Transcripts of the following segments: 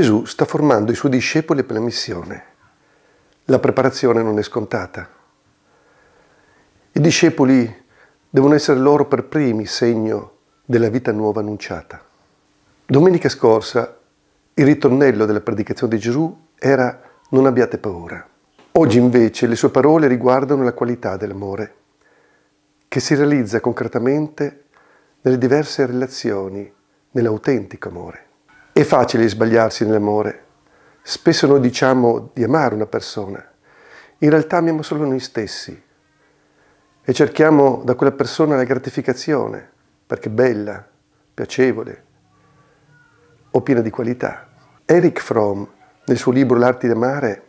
Gesù sta formando i suoi discepoli per la missione. La preparazione non è scontata. I discepoli devono essere loro per primi segno della vita nuova annunciata. Domenica scorsa il ritornello della predicazione di Gesù era non abbiate paura. Oggi invece le sue parole riguardano la qualità dell'amore, che si realizza concretamente nelle diverse relazioni, nell'autentico amore. È facile sbagliarsi nell'amore. Spesso noi diciamo di amare una persona. In realtà amiamo solo noi stessi e cerchiamo da quella persona la gratificazione perché è bella, piacevole o piena di qualità. Eric Fromm, nel suo libro L'arte di amare,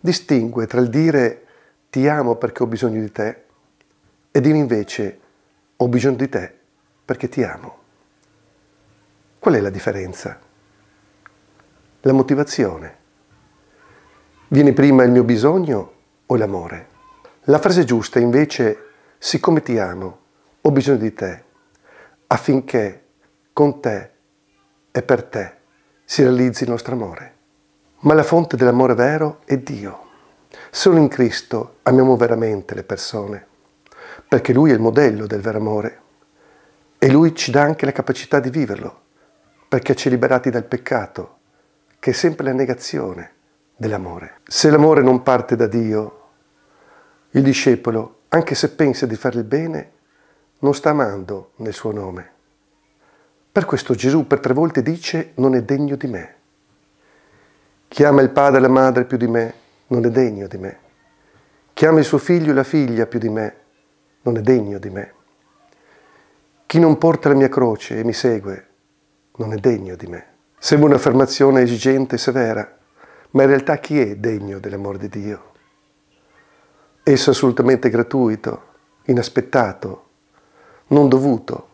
distingue tra il dire ti amo perché ho bisogno di te e dire invece ho bisogno di te perché ti amo. Qual è la differenza? la motivazione. Viene prima il mio bisogno o l'amore? La frase giusta invece, siccome ti amo, ho bisogno di te, affinché con te e per te si realizzi il nostro amore. Ma la fonte dell'amore vero è Dio. Solo in Cristo amiamo veramente le persone, perché Lui è il modello del vero amore e Lui ci dà anche la capacità di viverlo, perché ci ha liberati dal peccato che è sempre la negazione dell'amore. Se l'amore non parte da Dio, il discepolo, anche se pensa di fare il bene, non sta amando nel suo nome. Per questo Gesù per tre volte dice non è degno di me. Chi ama il padre e la madre più di me non è degno di me. Chi ama il suo figlio e la figlia più di me non è degno di me. Chi non porta la mia croce e mi segue non è degno di me. Sembra un'affermazione esigente e severa, ma in realtà chi è degno dell'amor di Dio? Esso è assolutamente gratuito, inaspettato, non dovuto,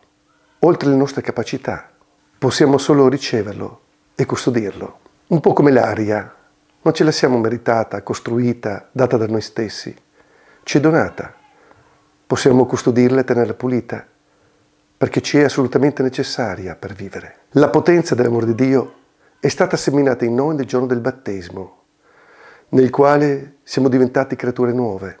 oltre le nostre capacità. Possiamo solo riceverlo e custodirlo. Un po' come l'aria, non ce la siamo meritata, costruita, data da noi stessi, ci è donata. Possiamo custodirla e tenerla pulita perché ci è assolutamente necessaria per vivere. La potenza dell'amore di Dio è stata seminata in noi nel giorno del battesimo, nel quale siamo diventati creature nuove,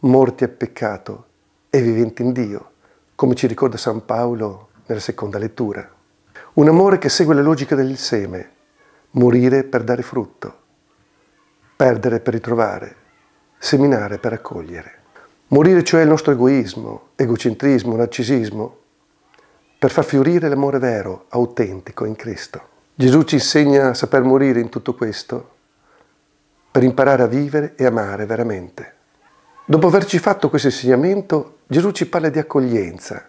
morti a peccato e viventi in Dio, come ci ricorda San Paolo nella seconda lettura. Un amore che segue la logica del seme, morire per dare frutto, perdere per ritrovare, seminare per accogliere. Morire cioè il nostro egoismo, egocentrismo, narcisismo, per far fiorire l'amore vero, autentico in Cristo. Gesù ci insegna a saper morire in tutto questo per imparare a vivere e amare veramente. Dopo averci fatto questo insegnamento, Gesù ci parla di accoglienza,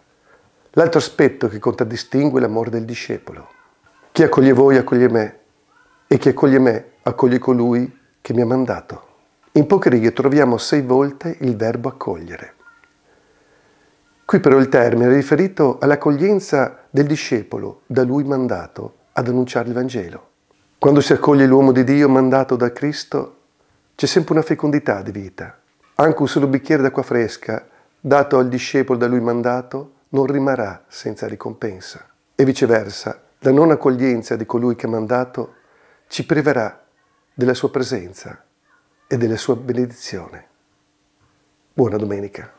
l'altro aspetto che contraddistingue l'amore del discepolo. Chi accoglie voi accoglie me e chi accoglie me accoglie colui che mi ha mandato. In poche righe troviamo sei volte il verbo accogliere. Qui però il termine è riferito all'accoglienza del discepolo da lui mandato ad annunciare il Vangelo. Quando si accoglie l'uomo di Dio mandato da Cristo, c'è sempre una fecondità di vita. Anche un solo bicchiere d'acqua fresca dato al discepolo da lui mandato non rimarrà senza ricompensa. E viceversa, la non accoglienza di colui che ha mandato ci priverà della sua presenza e della sua benedizione. Buona domenica.